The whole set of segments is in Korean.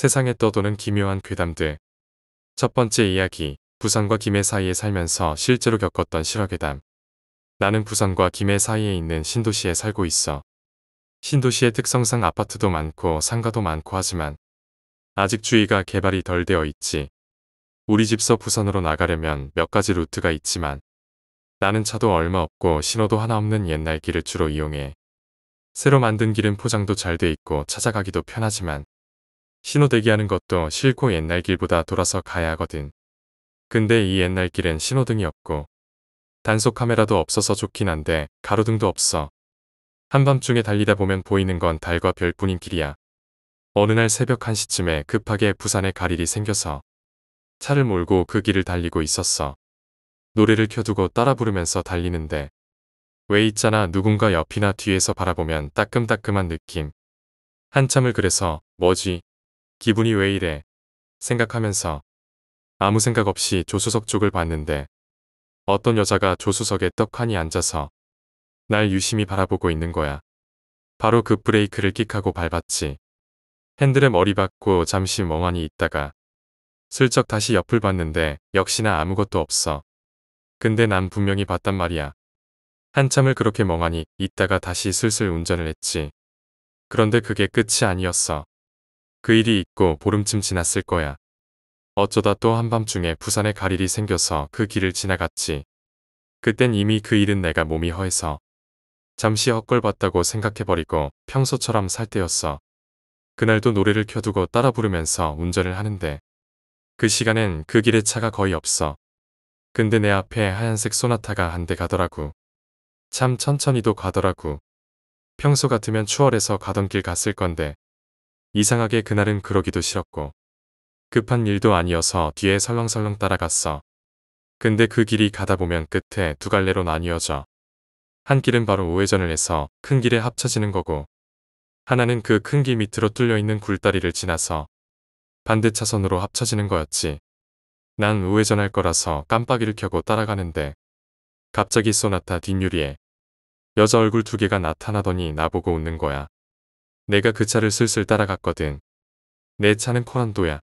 세상에 떠도는 기묘한 괴담들. 첫 번째 이야기, 부산과 김해 사이에 살면서 실제로 겪었던 실화괴담. 나는 부산과 김해 사이에 있는 신도시에 살고 있어. 신도시의 특성상 아파트도 많고 상가도 많고 하지만 아직 주위가 개발이 덜 되어 있지. 우리 집서 부산으로 나가려면 몇 가지 루트가 있지만 나는 차도 얼마 없고 신호도 하나 없는 옛날 길을 주로 이용해. 새로 만든 길은 포장도 잘 돼 있고 찾아가기도 편하지만 신호 대기하는 것도 싫고 옛날 길보다 돌아서 가야 하거든. 근데 이 옛날 길엔 신호등이 없고 단속 카메라도 없어서 좋긴 한데 가로등도 없어. 한밤중에 달리다 보면 보이는 건 달과 별뿐인 길이야. 어느 날 새벽 1시쯤에 급하게 부산에 갈 일이 생겨서 차를 몰고 그 길을 달리고 있었어. 노래를 켜두고 따라 부르면서 달리는데 왜 있잖아 누군가 옆이나 뒤에서 바라보면 따끔따끔한 느낌. 한참을 그래서 뭐지 기분이 왜 이래 생각하면서 아무 생각 없이 조수석 쪽을 봤는데 어떤 여자가 조수석에 떡하니 앉아서 날 유심히 바라보고 있는 거야. 바로 그 브레이크를 끽하고 밟았지. 핸들에 머리 박고 잠시 멍하니 있다가 슬쩍 다시 옆을 봤는데 역시나 아무것도 없어. 근데 난 분명히 봤단 말이야. 한참을 그렇게 멍하니 있다가 다시 슬슬 운전을 했지. 그런데 그게 끝이 아니었어. 그 일이 있고 보름쯤 지났을 거야. 어쩌다 또 한밤중에 부산에 갈 일이 생겨서 그 길을 지나갔지. 그땐 이미 그 일은 내가 몸이 허해서 잠시 헛걸봤다고 생각해버리고 평소처럼 살 때였어. 그날도 노래를 켜두고 따라 부르면서 운전을 하는데 그 시간엔 그 길에 차가 거의 없어. 근데 내 앞에 하얀색 소나타가 한 대 가더라고. 참 천천히도 가더라고. 평소 같으면 추월해서 가던 길 갔을 건데 이상하게 그날은 그러기도 싫었고 급한 일도 아니어서 뒤에 설렁설렁 따라갔어. 근데 그 길이 가다 보면 끝에 두 갈래로 나뉘어져. 한 길은 바로 우회전을 해서 큰 길에 합쳐지는 거고 하나는 그 큰 길 밑으로 뚫려 있는 굴다리를 지나서 반대 차선으로 합쳐지는 거였지. 난 우회전할 거라서 깜빡이를 켜고 따라가는데 갑자기 쏘나타 뒷유리에 여자 얼굴 두 개가 나타나더니 나보고 웃는 거야. 내가 그 차를 슬슬 따라갔거든. 내 차는 코란도야.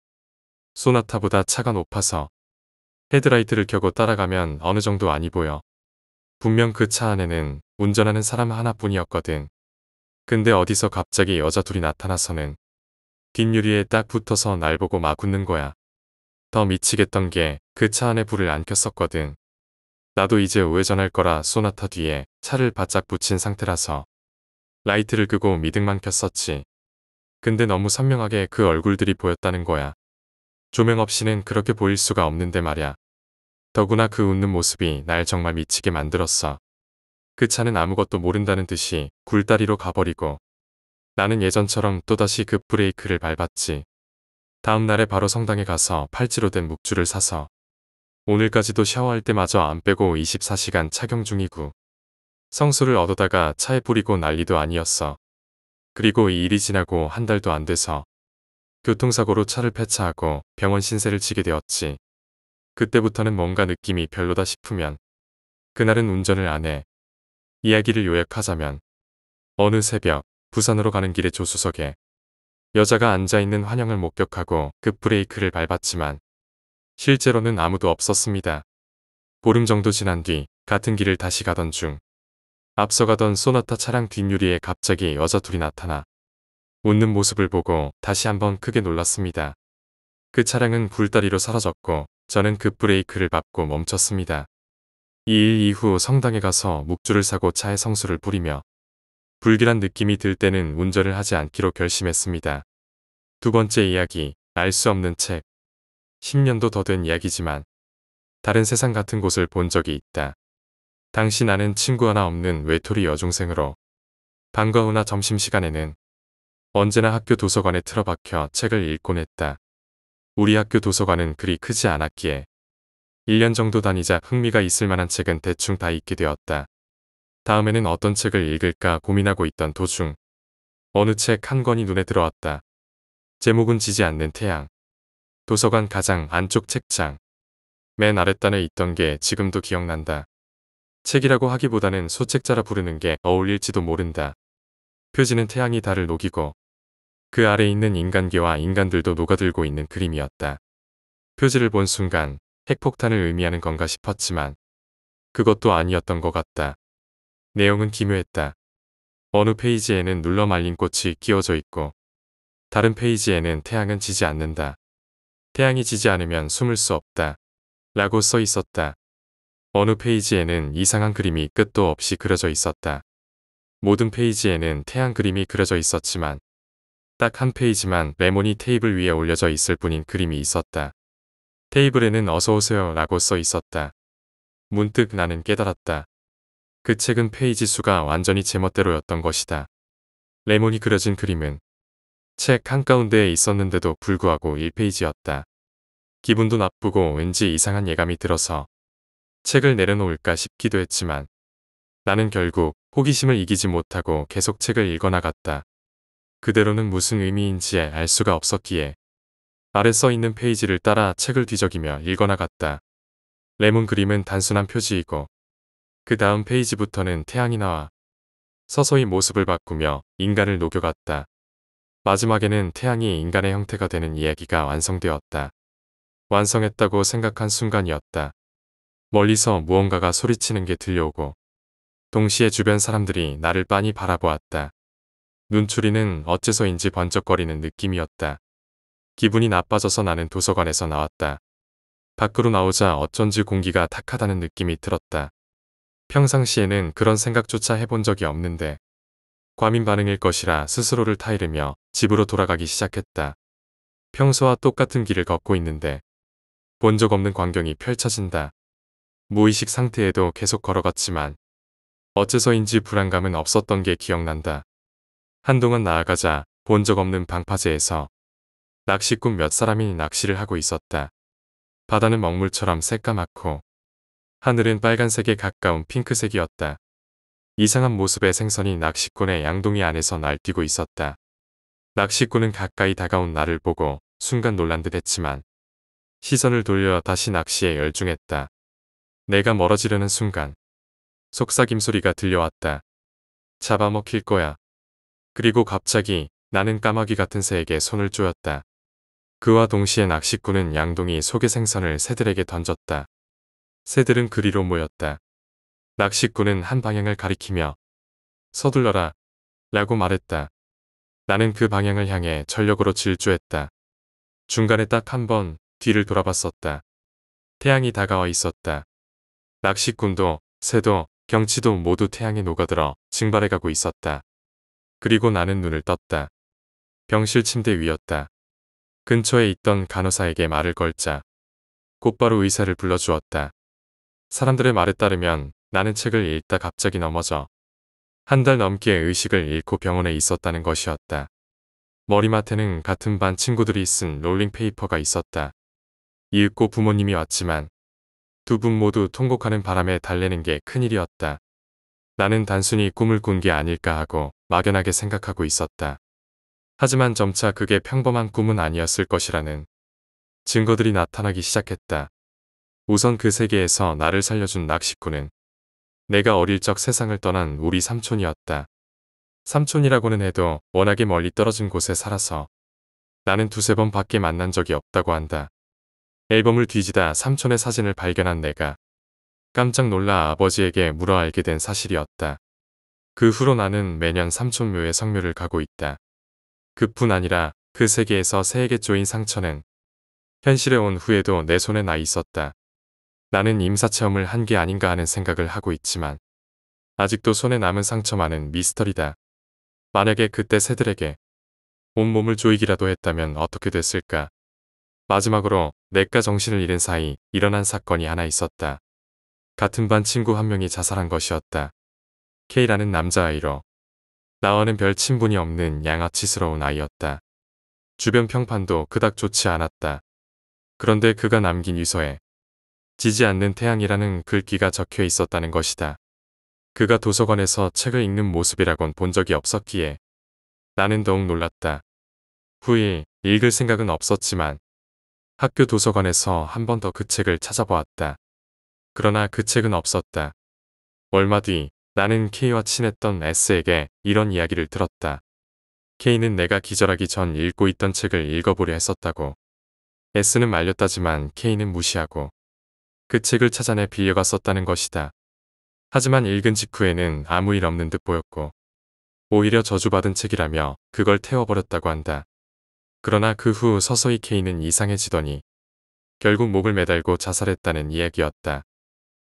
소나타보다 차가 높아서 헤드라이트를 켜고 따라가면 어느 정도 아니 보여. 분명 그 차 안에는 운전하는 사람 하나뿐이었거든. 근데 어디서 갑자기 여자 둘이 나타나서는 뒷유리에 딱 붙어서 날 보고 막 웃는 거야. 더 미치겠던 게 그 차 안에 불을 안 켰었거든. 나도 이제 우회전할 거라 소나타 뒤에 차를 바짝 붙인 상태라서 라이트를 끄고 미등만 켰었지. 근데 너무 선명하게 그 얼굴들이 보였다는 거야. 조명 없이는 그렇게 보일 수가 없는데 말야. 더구나 그 웃는 모습이 날 정말 미치게 만들었어. 그 차는 아무것도 모른다는 듯이 굴다리로 가버리고 나는 예전처럼 또다시 그 브레이크를 밟았지. 다음 날에 바로 성당에 가서 팔찌로 된 묵주를 사서 오늘까지도 샤워할 때마저 안 빼고 24시간 착용 중이고 성수를 얻어다가 차에 뿌리고 난리도 아니었어. 그리고 이 일이 지나고 한 달도 안 돼서 교통사고로 차를 폐차하고 병원 신세를 지게 되었지. 그때부터는 뭔가 느낌이 별로다 싶으면 그날은 운전을 안 해. 이야기를 요약하자면 어느 새벽 부산으로 가는 길에 조수석에 여자가 앉아있는 환영을 목격하고 급브레이크를 밟았지만 실제로는 아무도 없었습니다. 보름 정도 지난 뒤 같은 길을 다시 가던 중 앞서가던 소나타 차량 뒷유리에 갑자기 여자 둘이 나타나 웃는 모습을 보고 다시 한번 크게 놀랐습니다. 그 차량은 불다리로 사라졌고 저는 급브레이크를 그 밟고 멈췄습니다. 이 일 이후 성당에 가서 묵주를 사고 차에 성수를 뿌리며 불길한 느낌이 들 때는 운전을 하지 않기로 결심했습니다. 두 번째 이야기, 알 수 없는 책. 10년도 더 된 이야기지만 다른 세상 같은 곳을 본 적이 있다. 당시 나는 친구 하나 없는 외톨이 여중생으로 방과 후나 점심시간에는 언제나 학교 도서관에 틀어박혀 책을 읽곤 했다. 우리 학교 도서관은 그리 크지 않았기에 1년 정도 다니자 흥미가 있을 만한 책은 대충 다 읽게 되었다. 다음에는 어떤 책을 읽을까 고민하고 있던 도중 어느 책 한 권이 눈에 들어왔다. 제목은 지지 않는 태양. 도서관 가장 안쪽 책장. 맨 아랫단에 있던 게 지금도 기억난다. 책이라고 하기보다는 소책자라 부르는 게 어울릴지도 모른다. 표지는 태양이 달을 녹이고 그 아래 있는 인간계와 인간들도 녹아들고 있는 그림이었다. 표지를 본 순간 핵폭탄을 의미하는 건가 싶었지만 그것도 아니었던 것 같다. 내용은 기묘했다. 어느 페이지에는 눌러 말린 꽃이 끼워져 있고 다른 페이지에는 태양은 지지 않는다. 태양이 지지 않으면 숨을 수 없다. 라고 써 있었다. 어느 페이지에는 이상한 그림이 끝도 없이 그려져 있었다. 모든 페이지에는 태양 그림이 그려져 있었지만 딱 한 페이지만 레몬이 테이블 위에 올려져 있을 뿐인 그림이 있었다. 테이블에는 어서오세요 라고 써 있었다. 문득 나는 깨달았다. 그 책은 페이지 수가 완전히 제멋대로였던 것이다. 레몬이 그려진 그림은 책 한가운데에 있었는데도 불구하고 1페이지였다. 기분도 나쁘고 왠지 이상한 예감이 들어서 책을 내려놓을까 싶기도 했지만 나는 결국 호기심을 이기지 못하고 계속 책을 읽어나갔다. 그대로는 무슨 의미인지 알 수가 없었기에 아래 써 있는 페이지를 따라 책을 뒤적이며 읽어나갔다. 레몬 그림은 단순한 표지이고 그 다음 페이지부터는 태양이 나와 서서히 모습을 바꾸며 인간을 녹여갔다. 마지막에는 태양이 인간의 형태가 되는 이야기가 완성되었다. 완성했다고 생각한 순간이었다. 멀리서 무언가가 소리치는 게 들려오고 동시에 주변 사람들이 나를 빤히 바라보았다. 눈초리는 어째서인지 번쩍거리는 느낌이었다. 기분이 나빠져서 나는 도서관에서 나왔다. 밖으로 나오자 어쩐지 공기가 탁하다는 느낌이 들었다. 평상시에는 그런 생각조차 해본 적이 없는데 과민 반응일 것이라 스스로를 타이르며 집으로 돌아가기 시작했다. 평소와 똑같은 길을 걷고 있는데 본 적 없는 광경이 펼쳐진다. 무의식 상태에도 계속 걸어갔지만 어째서인지 불안감은 없었던 게 기억난다. 한동안 나아가자 본 적 없는 방파제에서 낚시꾼 몇 사람이 낚시를 하고 있었다. 바다는 먹물처럼 새까맣고 하늘은 빨간색에 가까운 핑크색이었다. 이상한 모습의 생선이 낚시꾼의 양동이 안에서 날뛰고 있었다. 낚시꾼은 가까이 다가온 나를 보고 순간 놀란 듯 했지만 시선을 돌려 다시 낚시에 열중했다. 내가 멀어지려는 순간 속삭임 소리가 들려왔다. 잡아먹힐 거야. 그리고 갑자기 나는 까마귀 같은 새에게 손을 쪼였다. 그와 동시에 낚시꾼은 양동이 속의 생선을 새들에게 던졌다. 새들은 그리로 모였다. 낚시꾼은 한 방향을 가리키며 서둘러라 라고 말했다. 나는 그 방향을 향해 전력으로 질주했다. 중간에 딱 한 번 뒤를 돌아봤었다. 태양이 다가와 있었다. 낚시꾼도 새도 경치도 모두 태양에 녹아들어 증발해 가고 있었다. 그리고 나는 눈을 떴다. 병실 침대 위였다. 근처에 있던 간호사에게 말을 걸자 곧바로 의사를 불러주었다. 사람들의 말에 따르면 나는 책을 읽다 갑자기 넘어져 한 달 넘게 의식을 잃고 병원에 있었다는 것이었다. 머리맡에는 같은 반 친구들이 쓴 롤링페이퍼가 있었다. 이윽고 부모님이 왔지만 두분 모두 통곡하는 바람에 달래는 게 큰일이었다. 나는 단순히 꿈을 꾼 게 아닐까 하고 막연하게 생각하고 있었다. 하지만 점차 그게 평범한 꿈은 아니었을 것이라는 증거들이 나타나기 시작했다. 우선 그 세계에서 나를 살려준 낚시꾼은 내가 어릴 적 세상을 떠난 우리 삼촌이었다. 삼촌이라고는 해도 워낙에 멀리 떨어진 곳에 살아서 나는 두세 번 밖에 만난 적이 없다고 한다. 앨범을 뒤지다 삼촌의 사진을 발견한 내가 깜짝 놀라 아버지에게 물어 알게 된 사실이었다. 그 후로 나는 매년 삼촌 묘에 성묘를 가고 있다. 그뿐 아니라 그 세계에서 새에게 쪼인 상처는 현실에 온 후에도 내 손에 나 있었다. 나는 임사체험을 한 게 아닌가 하는 생각을 하고 있지만 아직도 손에 남은 상처만은 미스터리다. 만약에 그때 새들에게 온몸을 조이기라도 했다면 어떻게 됐을까? 마지막으로 내가 정신을 잃은 사이 일어난 사건이 하나 있었다. 같은 반 친구 한 명이 자살한 것이었다. K라는 남자아이로 나와는 별 친분이 없는 양아치스러운 아이였다. 주변 평판도 그닥 좋지 않았다. 그런데 그가 남긴 유서에 지지 않는 태양이라는 글귀가 적혀 있었다는 것이다. 그가 도서관에서 책을 읽는 모습이라곤 본 적이 없었기에 나는 더욱 놀랐다. 후일 읽을 생각은 없었지만 학교 도서관에서 한 번 더 그 책을 찾아보았다. 그러나 그 책은 없었다. 얼마 뒤 나는 K와 친했던 S에게 이런 이야기를 들었다. K는 내가 기절하기 전 읽고 있던 책을 읽어보려 했었다고. S는 말렸다지만 K는 무시하고 그 책을 찾아내 빌려갔었다는 것이다. 하지만 읽은 직후에는 아무 일 없는 듯 보였고 오히려 저주받은 책이라며 그걸 태워버렸다고 한다. 그러나 그 후 서서히 케이는 이상해지더니 결국 목을 매달고 자살했다는 이야기였다.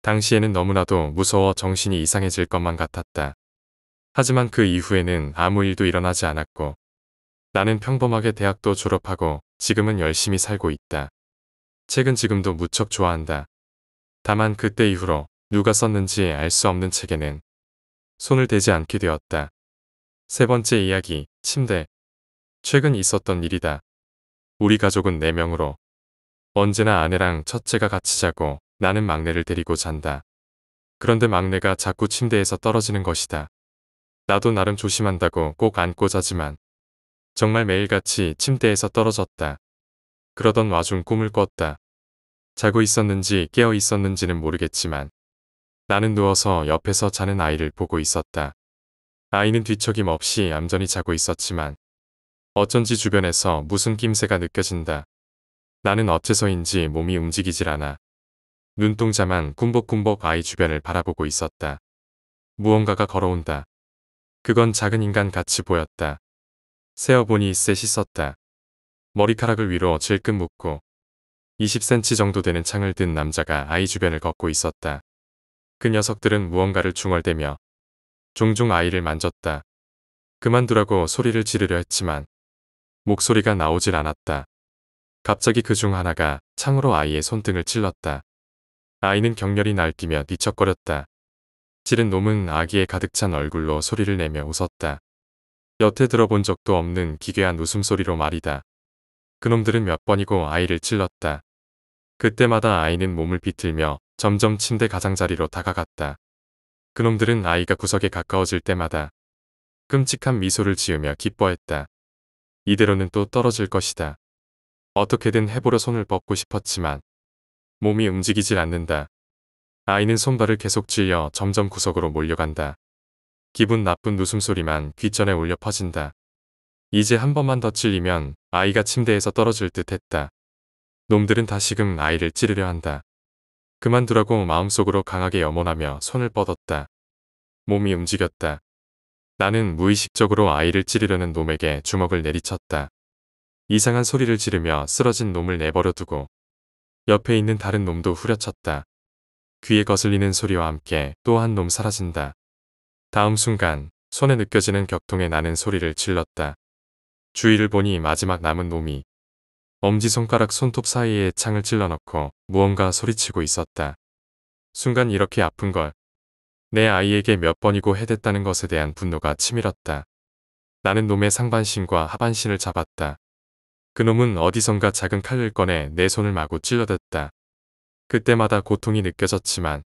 당시에는 너무나도 무서워 정신이 이상해질 것만 같았다. 하지만 그 이후에는 아무 일도 일어나지 않았고 나는 평범하게 대학도 졸업하고 지금은 열심히 살고 있다. 책은 지금도 무척 좋아한다. 다만 그때 이후로 누가 썼는지 알 수 없는 책에는 손을 대지 않게 되었다. 세 번째 이야기, 침대. 최근 있었던 일이다. 우리 가족은 4명으로 언제나 아내랑 첫째가 같이 자고 나는 막내를 데리고 잔다. 그런데 막내가 자꾸 침대에서 떨어지는 것이다. 나도 나름 조심한다고 꼭 안고 자지만 정말 매일같이 침대에서 떨어졌다. 그러던 와중 꿈을 꿨다. 자고 있었는지 깨어 있었는지는 모르겠지만 나는 누워서 옆에서 자는 아이를 보고 있었다. 아이는 뒤척임 없이 얌전히 자고 있었지만 어쩐지 주변에서 무슨 낌새가 느껴진다. 나는 어째서인지 몸이 움직이질 않아. 눈동자만 꿈벅꿈벅 아이 주변을 바라보고 있었다. 무언가가 걸어온다. 그건 작은 인간 같이 보였다. 세어보니 셋이 썼다. 머리카락을 위로 질끈 묶고 20cm 정도 되는 창을 든 남자가 아이 주변을 걷고 있었다. 그 녀석들은 무언가를 중얼대며 종종 아이를 만졌다. 그만두라고 소리를 지르려 했지만 목소리가 나오질 않았다. 갑자기 그 중 하나가 창으로 아이의 손등을 찔렀다. 아이는 격렬히 날뛰며 뒤척거렸다. 찌른 놈은 아기에 가득 찬 얼굴로 소리를 내며 웃었다. 여태 들어본 적도 없는 기괴한 웃음소리로 말이다. 그놈들은 몇 번이고 아이를 찔렀다. 그때마다 아이는 몸을 비틀며 점점 침대 가장자리로 다가갔다. 그놈들은 아이가 구석에 가까워질 때마다 끔찍한 미소를 지으며 기뻐했다. 이대로는 또 떨어질 것이다. 어떻게든 해보려 손을 뻗고 싶었지만 몸이 움직이질 않는다. 아이는 손발을 계속 찔려 점점 구석으로 몰려간다. 기분 나쁜 웃음소리만 귀전에 울려 퍼진다. 이제 한 번만 더 찔리면 아이가 침대에서 떨어질 듯 했다. 놈들은 다시금 아이를 찌르려 한다. 그만두라고 마음속으로 강하게 염원하며 손을 뻗었다. 몸이 움직였다. 나는 무의식적으로 아이를 찌르려는 놈에게 주먹을 내리쳤다. 이상한 소리를 지르며 쓰러진 놈을 내버려 두고 옆에 있는 다른 놈도 후려쳤다. 귀에 거슬리는 소리와 함께 또 한 놈 사라진다. 다음 순간 손에 느껴지는 격통에 나는 소리를 질렀다. 주위를 보니 마지막 남은 놈이 엄지손가락 손톱 사이에 창을 찔러넣고 무언가 소리치고 있었다. 순간 이렇게 아픈 걸내 아이에게 몇 번이고 해댔다는 것에 대한 분노가 치밀었다. 나는 놈의 상반신과 하반신을 잡았다. 그놈은 어디선가 작은 칼을 꺼내 내 손을 마구 찔러댔다. 그때마다 고통이 느껴졌지만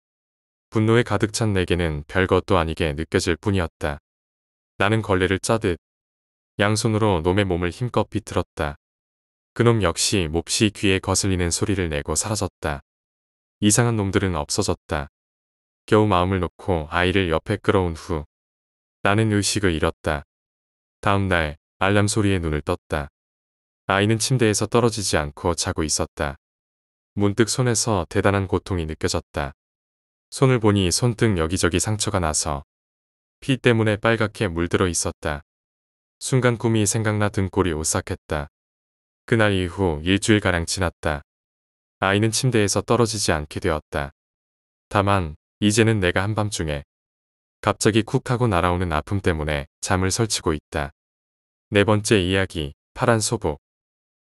분노에 가득 찬 내게는 별것도 아니게 느껴질 뿐이었다. 나는 걸레를 짜듯 양손으로 놈의 몸을 힘껏 비틀었다. 그 놈 역시 몹시 귀에 거슬리는 소리를 내고 사라졌다. 이상한 놈들은 없어졌다. 겨우 마음을 놓고 아이를 옆에 끌어온 후 나는 의식을 잃었다. 다음 날 알람 소리에 눈을 떴다. 아이는 침대에서 떨어지지 않고 자고 있었다. 문득 손에서 대단한 고통이 느껴졌다. 손을 보니 손등 여기저기 상처가 나서 피 때문에 빨갛게 물들어 있었다. 순간 꿈이 생각나 등골이 오싹했다. 그날 이후 일주일가량 지났다. 아이는 침대에서 떨어지지 않게 되었다. 다만 이제는 내가 한밤중에 갑자기 쿡 하고 날아오는 아픔 때문에 잠을 설치고 있다. 네 번째 이야기, 파란 소복.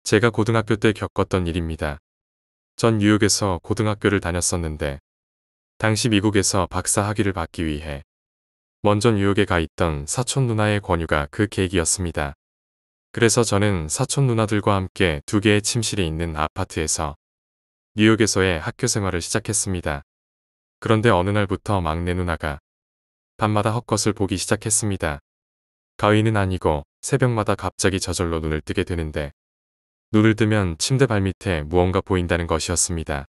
제가 고등학교 때 겪었던 일입니다. 전 뉴욕에서 고등학교를 다녔었는데 당시 미국에서 박사 학위를 받기 위해 먼저 뉴욕에 가 있던 사촌 누나의 권유가 그 계획이었습니다. 그래서 저는 사촌 누나들과 함께 두 개의 침실이 있는 아파트에서 뉴욕에서의 학교 생활을 시작했습니다. 그런데 어느 날부터 막내 누나가 밤마다 헛것을 보기 시작했습니다. 가위는 아니고 새벽마다 갑자기 저절로 눈을 뜨게 되는데 눈을 뜨면 침대 발밑에 무언가 보인다는 것이었습니다.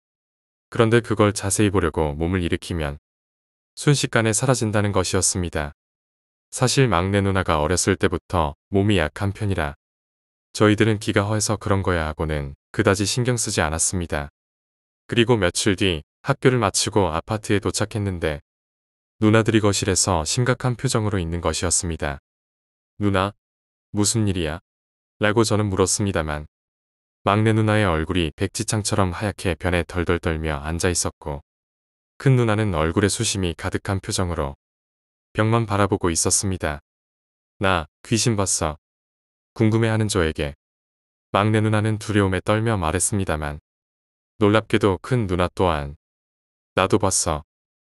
그런데 그걸 자세히 보려고 몸을 일으키면 순식간에 사라진다는 것이었습니다. 사실 막내 누나가 어렸을 때부터 몸이 약한 편이라 저희들은 기가 허해서 그런 거야 하고는 그다지 신경 쓰지 않았습니다. 그리고 며칠 뒤 학교를 마치고 아파트에 도착했는데 누나들이 거실에서 심각한 표정으로 있는 것이었습니다. 누나, 무슨 일이야? 라고 저는 물었습니다만 막내 누나의 얼굴이 백지창처럼 하얗게 변해 덜덜 떨며 앉아 있었고 큰 누나는 얼굴에 수심이 가득한 표정으로 벽만 바라보고 있었습니다. 나 귀신 봤어. 궁금해하는 저에게 막내 누나는 두려움에 떨며 말했습니다만 놀랍게도 큰 누나 또한 나도 봤어.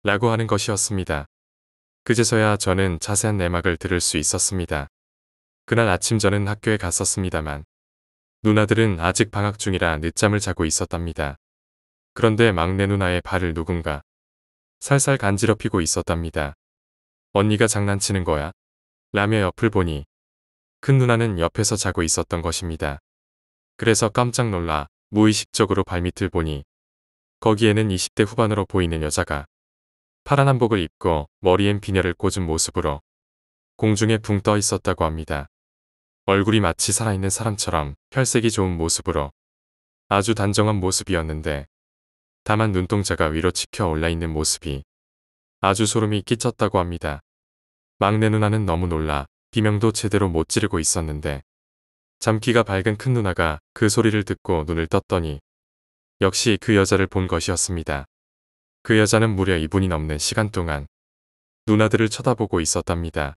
라고 하는 것이었습니다. 그제서야 저는 자세한 내막을 들을 수 있었습니다. 그날 아침 저는 학교에 갔었습니다만 누나들은 아직 방학 중이라 늦잠을 자고 있었답니다. 그런데 막내 누나의 발을 누군가 살살 간지럽히고 있었답니다. 언니가 장난치는 거야? 라며 옆을 보니 큰 누나는 옆에서 자고 있었던 것입니다. 그래서 깜짝 놀라 무의식적으로 발밑을 보니 거기에는 20대 후반으로 보이는 여자가 파란 한복을 입고 머리엔 비녀를 꽂은 모습으로 공중에 붕 떠 있었다고 합니다. 얼굴이 마치 살아있는 사람처럼 혈색이 좋은 모습으로 아주 단정한 모습이었는데 다만 눈동자가 위로 치켜 올라있는 모습이 아주 소름이 끼쳤다고 합니다. 막내 누나는 너무 놀라 비명도 제대로 못 지르고 있었는데 잠귀가 밝은 큰 누나가 그 소리를 듣고 눈을 떴더니 역시 그 여자를 본 것이었습니다. 그 여자는 무려 2분이 넘는 시간 동안 누나들을 쳐다보고 있었답니다.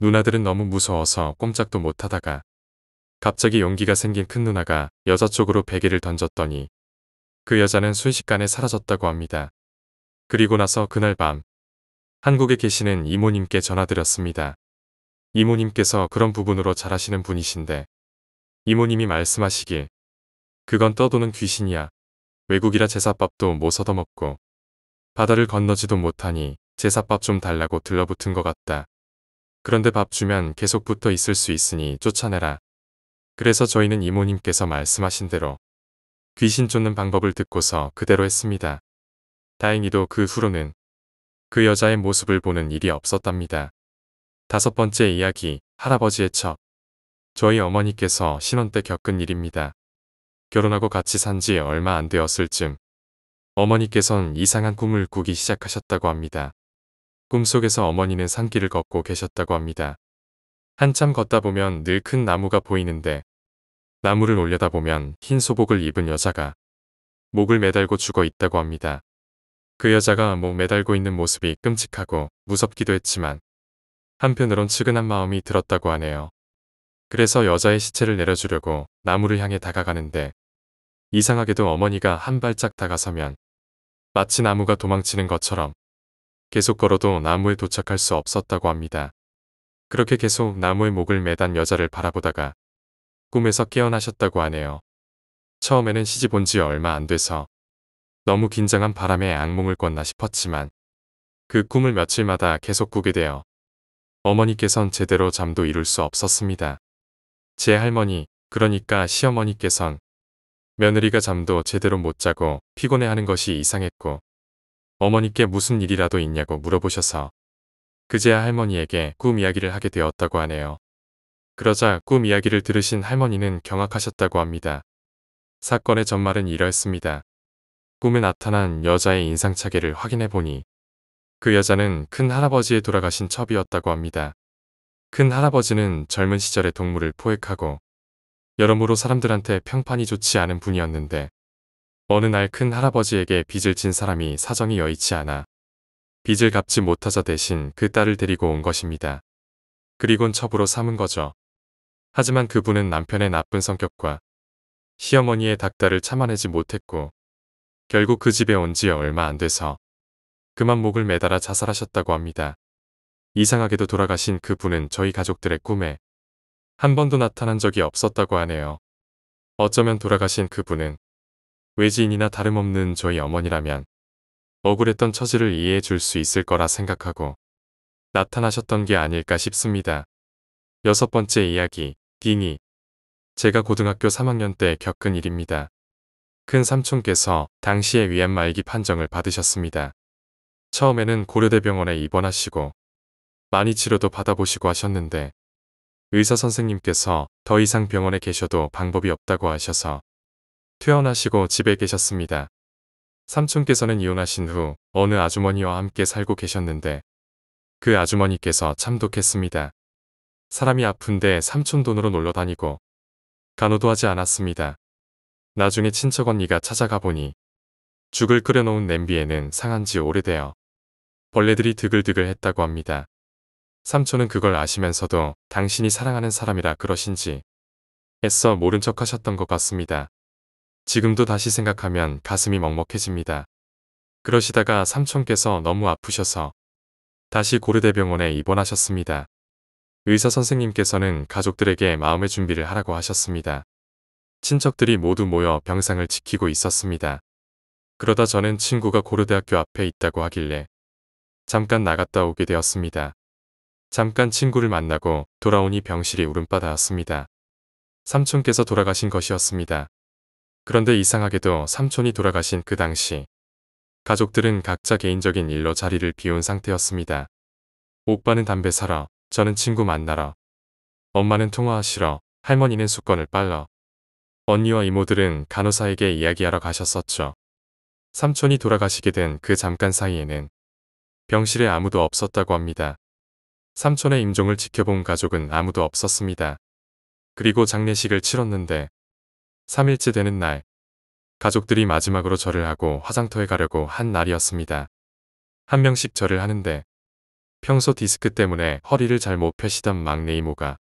누나들은 너무 무서워서 꼼짝도 못하다가 갑자기 용기가 생긴 큰 누나가 여자 쪽으로 베개를 던졌더니 그 여자는 순식간에 사라졌다고 합니다. 그리고 나서 그날 밤 한국에 계시는 이모님께 전화드렸습니다. 이모님께서 그런 부분으로 잘하시는 분이신데 이모님이 말씀하시길 그건 떠도는 귀신이야 외국이라 제사밥도 못 얻어먹고 바다를 건너지도 못하니 제사밥 좀 달라고 들러붙은 것 같다. 그런데 밥 주면 계속 붙어 있을 수 있으니 쫓아내라. 그래서 저희는 이모님께서 말씀하신 대로 귀신 쫓는 방법을 듣고서 그대로 했습니다. 다행히도 그 후로는 그 여자의 모습을 보는 일이 없었답니다. 다섯 번째 이야기, 할아버지의 척. 저희 어머니께서 신혼 때 겪은 일입니다. 결혼하고 같이 산 지 얼마 안 되었을 쯤 어머니께선 이상한 꿈을 꾸기 시작하셨다고 합니다. 꿈속에서 어머니는 산길을 걷고 계셨다고 합니다. 한참 걷다 보면 늘 큰 나무가 보이는데 나무를 올려다 보면 흰 소복을 입은 여자가 목을 매달고 죽어 있다고 합니다. 그 여자가 목 매달고 있는 모습이 끔찍하고 무섭기도 했지만 한편으론 측은한 마음이 들었다고 하네요. 그래서 여자의 시체를 내려주려고 나무를 향해 다가가는데 이상하게도 어머니가 한 발짝 다가서면 마치 나무가 도망치는 것처럼 계속 걸어도 나무에 도착할 수 없었다고 합니다. 그렇게 계속 나무의 목을 매단 여자를 바라보다가 꿈에서 깨어나셨다고 하네요. 처음에는 시집 온 지 얼마 안 돼서 너무 긴장한 바람에 악몽을 꿨나 싶었지만 그 꿈을 며칠마다 계속 꾸게 되어 어머니께선 제대로 잠도 이룰 수 없었습니다. 제 할머니, 그러니까 시어머니께선 며느리가 잠도 제대로 못 자고 피곤해하는 것이 이상했고 어머니께 무슨 일이라도 있냐고 물어보셔서 그제야 할머니에게 꿈 이야기를 하게 되었다고 하네요. 그러자 꿈 이야기를 들으신 할머니는 경악하셨다고 합니다. 사건의 전말은 이러했습니다. 꿈에 나타난 여자의 인상차게를 확인해 보니 그 여자는 큰 할아버지의 돌아가신 첩이었다고 합니다. 큰 할아버지는 젊은 시절에 동물을 포획하고 여러모로 사람들한테 평판이 좋지 않은 분이었는데 어느 날 큰 할아버지에게 빚을 진 사람이 사정이 여의치 않아 빚을 갚지 못하자 대신 그 딸을 데리고 온 것입니다. 그리곤 첩으로 삼은 거죠. 하지만 그분은 남편의 나쁜 성격과 시어머니의 닥달을 참아내지 못했고 결국 그 집에 온 지 얼마 안 돼서 그만 목을 매달아 자살하셨다고 합니다. 이상하게도 돌아가신 그 분은 저희 가족들의 꿈에 한 번도 나타난 적이 없었다고 하네요. 어쩌면 돌아가신 그 분은 외지인이나 다름없는 저희 어머니라면 억울했던 처지를 이해해 줄 수 있을 거라 생각하고 나타나셨던 게 아닐까 싶습니다. 여섯 번째 이야기, 디이 제가 고등학교 3학년 때 겪은 일입니다. 큰 삼촌께서 당시에 위암 말기 판정을 받으셨습니다. 처음에는 고려대병원에 입원하시고 많이 치료도 받아보시고 하셨는데 의사 선생님께서 더 이상 병원에 계셔도 방법이 없다고 하셔서 퇴원하시고 집에 계셨습니다. 삼촌께서는 이혼하신 후 어느 아주머니와 함께 살고 계셨는데 그 아주머니께서 참독했습니다. 사람이 아픈데 삼촌 돈으로 놀러 다니고 간호도 하지 않았습니다. 나중에 친척 언니가 찾아가 보니 죽을 끓여놓은 냄비에는 상한 지 오래되어 벌레들이 드글드글 했다고 합니다. 삼촌은 그걸 아시면서도 당신이 사랑하는 사람이라 그러신지 애써 모른 척 하셨던 것 같습니다. 지금도 다시 생각하면 가슴이 먹먹해집니다. 그러시다가 삼촌께서 너무 아프셔서 다시 고려대병원에 입원하셨습니다. 의사 선생님께서는 가족들에게 마음의 준비를 하라고 하셨습니다. 친척들이 모두 모여 병상을 지키고 있었습니다. 그러다 저는 친구가 고려대학교 앞에 있다고 하길래 잠깐 나갔다 오게 되었습니다. 잠깐 친구를 만나고 돌아오니 병실이 울음바다였습니다. 삼촌께서 돌아가신 것이었습니다. 그런데 이상하게도 삼촌이 돌아가신 그 당시 가족들은 각자 개인적인 일로 자리를 비운 상태였습니다. 오빠는 담배 사러, 저는 친구 만나러, 엄마는 통화하시러, 할머니는 수건을 빨러, 언니와 이모들은 간호사에게 이야기하러 가셨었죠. 삼촌이 돌아가시게 된 그 잠깐 사이에는 병실에 아무도 없었다고 합니다. 삼촌의 임종을 지켜본 가족은 아무도 없었습니다. 그리고 장례식을 치렀는데 3일째 되는 날 가족들이 마지막으로 절을 하고 화장터에 가려고 한 날이었습니다. 한 명씩 절을 하는데 평소 디스크 때문에 허리를 잘 못 펴시던 막내 이모가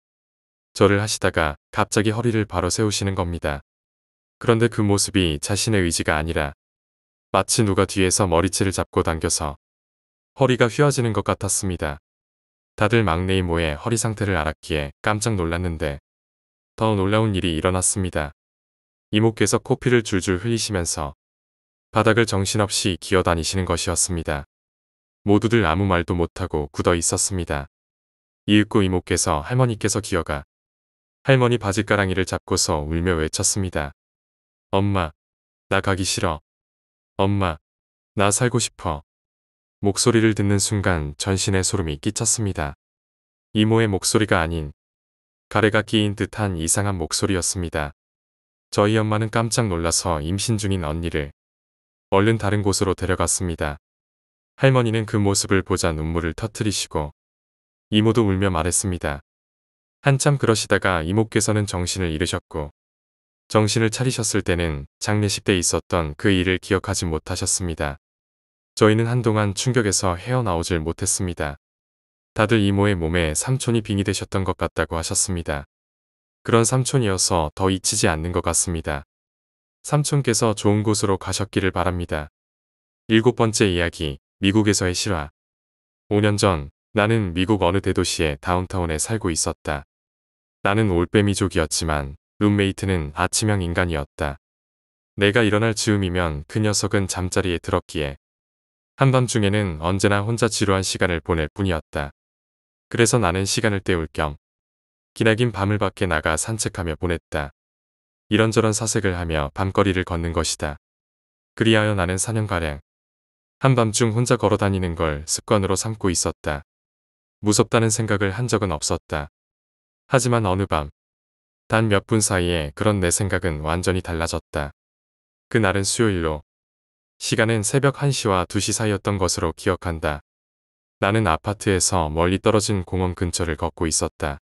절을 하시다가 갑자기 허리를 바로 세우시는 겁니다. 그런데 그 모습이 자신의 의지가 아니라 마치 누가 뒤에서 머리채를 잡고 당겨서 허리가 휘어지는 것 같았습니다. 다들 막내 이모의 허리 상태를 알았기에 깜짝 놀랐는데 더 놀라운 일이 일어났습니다. 이모께서 코피를 줄줄 흘리시면서 바닥을 정신없이 기어다니시는 것이었습니다. 모두들 아무 말도 못하고 굳어 있었습니다. 이윽고 이모께서 할머니께서 기어가 할머니 바지가랑이를 잡고서 울며 외쳤습니다. 엄마, 나 가기 싫어. 엄마, 나 살고 싶어. 목소리를 듣는 순간 전신에 소름이 끼쳤습니다. 이모의 목소리가 아닌 가래가 끼인 듯한 이상한 목소리였습니다. 저희 엄마는 깜짝 놀라서 임신 중인 언니를 얼른 다른 곳으로 데려갔습니다. 할머니는 그 모습을 보자 눈물을 터뜨리시고 이모도 울며 말했습니다. 한참 그러시다가 이모께서는 정신을 잃으셨고 정신을 차리셨을 때는 장례식 때 있었던 그 일을 기억하지 못하셨습니다. 저희는 한동안 충격에서 헤어나오질 못했습니다. 다들 이모의 몸에 삼촌이 빙이되셨던것 같다고 하셨습니다. 그런 삼촌이어서 더 잊히지 않는 것 같습니다. 삼촌께서 좋은 곳으로 가셨기를 바랍니다. 일곱 번째 이야기, 미국에서의 실화. 5년 전, 나는 미국 어느 대도시의 다운타운에 살고 있었다. 나는 올빼미족이었지만 룸메이트는 아침형 인간이었다. 내가 일어날 즈음이면 그 녀석은 잠자리에 들었기에 한밤중에는 언제나 혼자 지루한 시간을 보낼 뿐이었다. 그래서 나는 시간을 때울 겸 기나긴 밤을 밖에 나가 산책하며 보냈다. 이런저런 사색을 하며 밤거리를 걷는 것이다. 그리하여 나는 4년가량 한밤중 혼자 걸어 다니는 걸 습관으로 삼고 있었다. 무섭다는 생각을 한 적은 없었다. 하지만 어느 밤, 단 몇 분 사이에 그런 내 생각은 완전히 달라졌다. 그날은 수요일로 시간은 새벽 1시와 2시 사이였던 것으로 기억한다. 나는 아파트에서 멀리 떨어진 공원 근처를 걷고 있었다.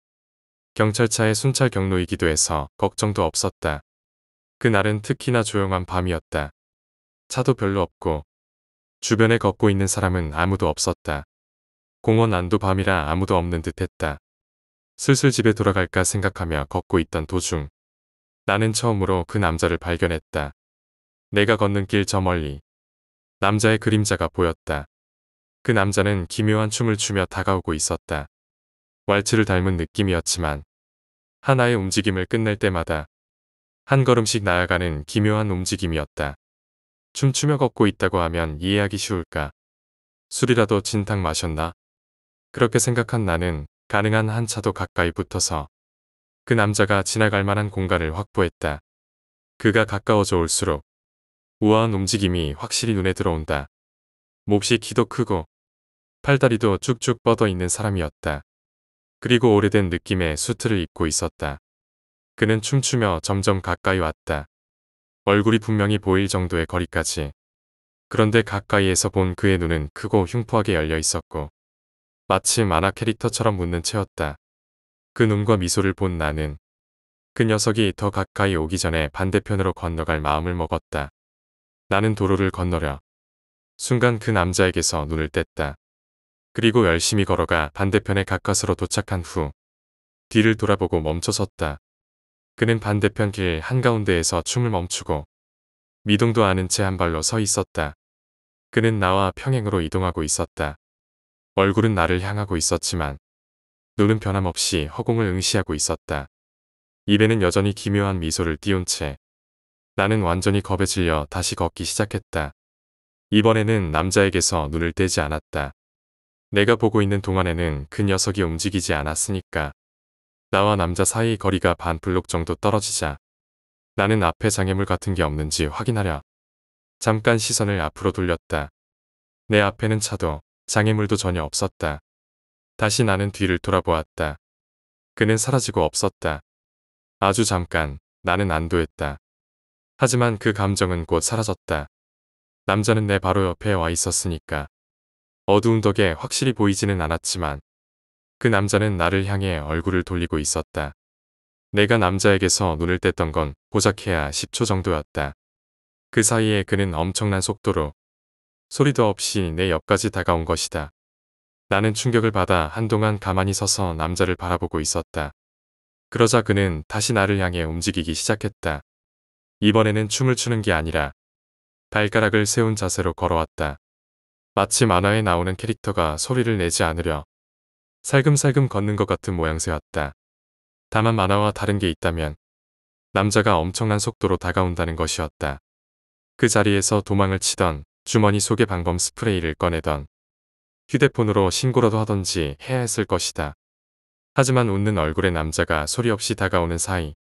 경찰차의 순찰 경로이기도 해서 걱정도 없었다. 그날은 특히나 조용한 밤이었다. 차도 별로 없고 주변에 걷고 있는 사람은 아무도 없었다. 공원 안도 밤이라 아무도 없는 듯 했다. 슬슬 집에 돌아갈까 생각하며 걷고 있던 도중 나는 처음으로 그 남자를 발견했다. 내가 걷는 길 저 멀리 남자의 그림자가 보였다. 그 남자는 기묘한 춤을 추며 다가오고 있었다. 왈츠를 닮은 느낌이었지만 하나의 움직임을 끝낼 때마다 한 걸음씩 나아가는 기묘한 움직임이었다. 춤추며 걷고 있다고 하면 이해하기 쉬울까? 술이라도 진탕 마셨나? 그렇게 생각한 나는 가능한 한 차도 가까이 붙어서 그 남자가 지나갈 만한 공간을 확보했다. 그가 가까워져 올수록 우아한 움직임이 확실히 눈에 들어온다. 몹시 키도 크고 팔다리도 쭉쭉 뻗어 있는 사람이었다. 그리고 오래된 느낌의 수트를 입고 있었다. 그는 춤추며 점점 가까이 왔다. 얼굴이 분명히 보일 정도의 거리까지. 그런데 가까이에서 본 그의 눈은 크고 흉포하게 열려 있었고 마치 만화 캐릭터처럼 웃는 채였다. 그 눈과 미소를 본 나는 그 녀석이 더 가까이 오기 전에 반대편으로 건너갈 마음을 먹었다. 나는 도로를 건너려. 순간 그 남자에게서 눈을 뗐다. 그리고 열심히 걸어가 반대편의 가까스로 도착한 후 뒤를 돌아보고 멈춰섰다. 그는 반대편 길 한가운데에서 춤을 멈추고 미동도 않은 채 한 발로 서 있었다. 그는 나와 평행으로 이동하고 있었다. 얼굴은 나를 향하고 있었지만 눈은 변함없이 허공을 응시하고 있었다. 입에는 여전히 기묘한 미소를 띄운 채 나는 완전히 겁에 질려 다시 걷기 시작했다. 이번에는 남자에게서 눈을 떼지 않았다. 내가 보고 있는 동안에는 그 녀석이 움직이지 않았으니까. 나와 남자 사이 거리가 반 블록 정도 떨어지자. 나는 앞에 장애물 같은 게 없는지 확인하랴. 잠깐 시선을 앞으로 돌렸다. 내 앞에는 차도 장애물도 전혀 없었다. 다시 나는 뒤를 돌아보았다. 그는 사라지고 없었다. 아주 잠깐 나는 안도했다. 하지만 그 감정은 곧 사라졌다. 남자는 내 바로 옆에 와 있었으니까. 어두운 덕에 확실히 보이지는 않았지만 그 남자는 나를 향해 얼굴을 돌리고 있었다. 내가 남자에게서 눈을 뗐던 건 보작해야 10초 정도였다. 그 사이에 그는 엄청난 속도로 소리도 없이 내 옆까지 다가온 것이다. 나는 충격을 받아 한동안 가만히 서서 남자를 바라보고 있었다. 그러자 그는 다시 나를 향해 움직이기 시작했다. 이번에는 춤을 추는 게 아니라 발가락을 세운 자세로 걸어왔다. 마치 만화에 나오는 캐릭터가 소리를 내지 않으려 살금살금 걷는 것 같은 모양새였다. 다만 만화와 다른 게 있다면 남자가 엄청난 속도로 다가온다는 것이었다. 그 자리에서 도망을 치던 주머니 속의 방범 스프레이를 꺼내던 휴대폰으로 신고라도 하던지 해야 했을 것이다. 하지만 웃는 얼굴의 남자가 소리 없이 다가오는 사이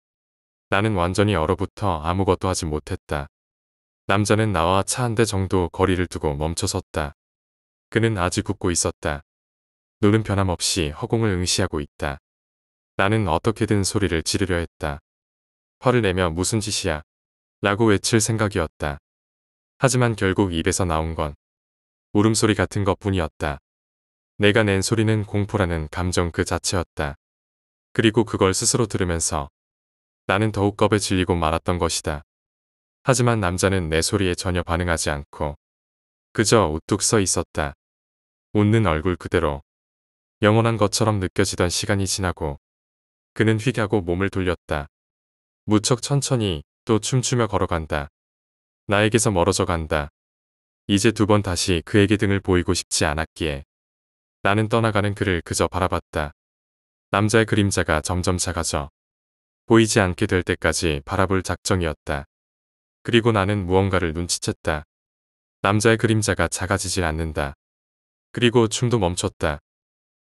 나는 완전히 얼어붙어 아무것도 하지 못했다. 남자는 나와 차 한 대 정도 거리를 두고 멈춰섰다. 그는 아직 웃고 있었다. 눈은 변함없이 허공을 응시하고 있다. 나는 어떻게든 소리를 지르려 했다. 화를 내며 무슨 짓이야. 라고 외칠 생각이었다. 하지만 결국 입에서 나온 건 울음소리 같은 것 뿐이었다. 내가 낸 소리는 공포라는 감정 그 자체였다. 그리고 그걸 스스로 들으면서 나는 더욱 겁에 질리고 말았던 것이다. 하지만 남자는 내 소리에 전혀 반응하지 않고 그저 우뚝 서 있었다. 웃는 얼굴 그대로 영원한 것처럼 느껴지던 시간이 지나고 그는 휙하고 몸을 돌렸다. 무척 천천히 또 춤추며 걸어간다. 나에게서 멀어져 간다. 이제 두 번 다시 그에게 등을 보이고 싶지 않았기에 나는 떠나가는 그를 그저 바라봤다. 남자의 그림자가 점점 작아져 보이지 않게 될 때까지 바라볼 작정이었다. 그리고 나는 무언가를 눈치챘다. 남자의 그림자가 작아지질 않는다. 그리고 춤도 멈췄다.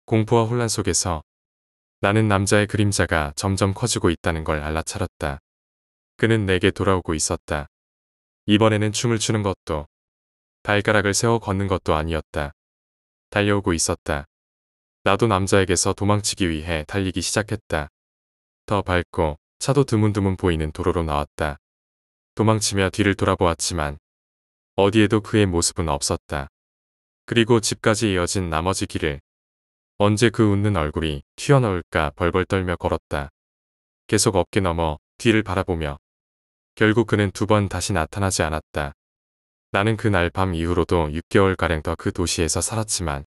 공포와 혼란 속에서 나는 남자의 그림자가 점점 커지고 있다는 걸 알라차렸다. 그는 내게 돌아오고 있었다. 이번에는 춤을 추는 것도 발가락을 세워 걷는 것도 아니었다. 달려오고 있었다. 나도 남자에게서 도망치기 위해 달리기 시작했다. 더 밝고 차도 드문드문 보이는 도로로 나왔다. 도망치며 뒤를 돌아보았지만 어디에도 그의 모습은 없었다. 그리고 집까지 이어진 나머지 길을 언제 그 웃는 얼굴이 튀어나올까 벌벌 떨며 걸었다. 계속 어깨 넘어 뒤를 바라보며 결국 그는 두 번 다시 나타나지 않았다. 나는 그날 밤 이후로도 6개월가량 더 그 도시에서 살았지만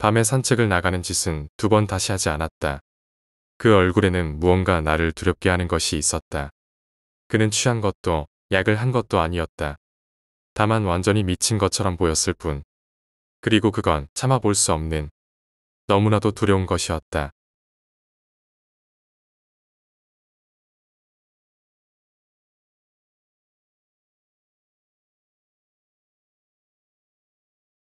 밤에 산책을 나가는 짓은 두 번 다시 하지 않았다. 그 얼굴에는 무언가 나를 두렵게 하는 것이 있었다. 그는 취한 것도 약을 한 것도 아니었다. 다만 완전히 미친 것처럼 보였을 뿐. 그리고 그건 참아볼 수 없는 너무나도 두려운 것이었다.